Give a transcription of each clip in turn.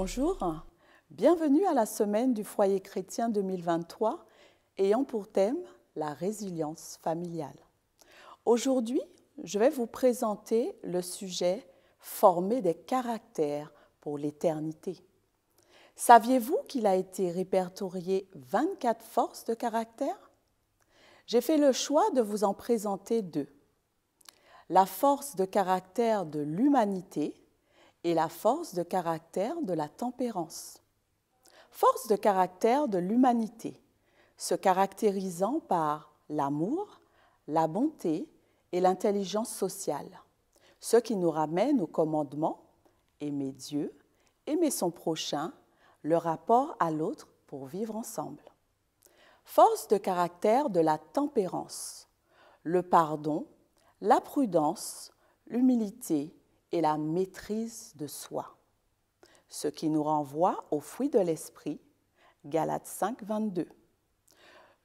Bonjour, bienvenue à la semaine du foyer chrétien 2023 ayant pour thème la résilience familiale. Aujourd'hui, je vais vous présenter le sujet Former des caractères pour l'éternité. Saviez-vous qu'il a été répertorié 24 forces de caractère J'ai fait le choix de vous en présenter deux. La force de caractère de l'humanité, et la force de caractère de la tempérance. Force de caractère de l'humanité, se caractérisant par l'amour, la bonté et l'intelligence sociale, ce qui nous ramène au commandement aimer Dieu, aimer son prochain, le rapport à l'autre pour vivre ensemble. Force de caractère de la tempérance, le pardon, la prudence, l'humilité, et la maîtrise de soi. Ce qui nous renvoie au fruit de l'esprit, Galates 5, 22.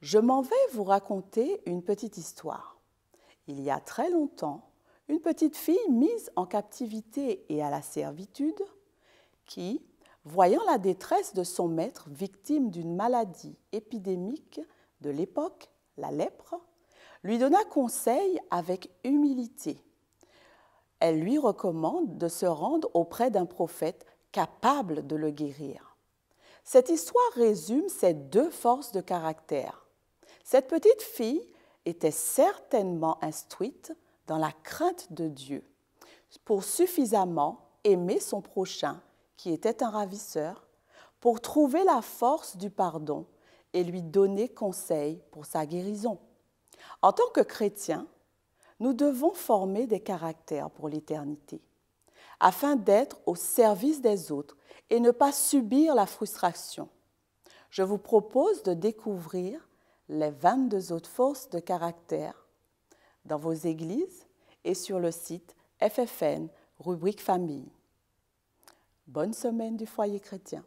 Je m'en vais vous raconter une petite histoire. Il y a très longtemps, une petite fille mise en captivité et à la servitude, qui, voyant la détresse de son maître victime d'une maladie épidémique de l'époque, la lèpre, lui donna conseil avec humilité elle lui recommande de se rendre auprès d'un prophète capable de le guérir. Cette histoire résume ces deux forces de caractère. Cette petite fille était certainement instruite dans la crainte de Dieu pour suffisamment aimer son prochain, qui était un ravisseur, pour trouver la force du pardon et lui donner conseil pour sa guérison. En tant que chrétien, nous devons former des caractères pour l'éternité, afin d'être au service des autres et ne pas subir la frustration. Je vous propose de découvrir les 22 autres forces de caractère dans vos églises et sur le site FFN, rubrique famille. Bonne semaine du foyer chrétien.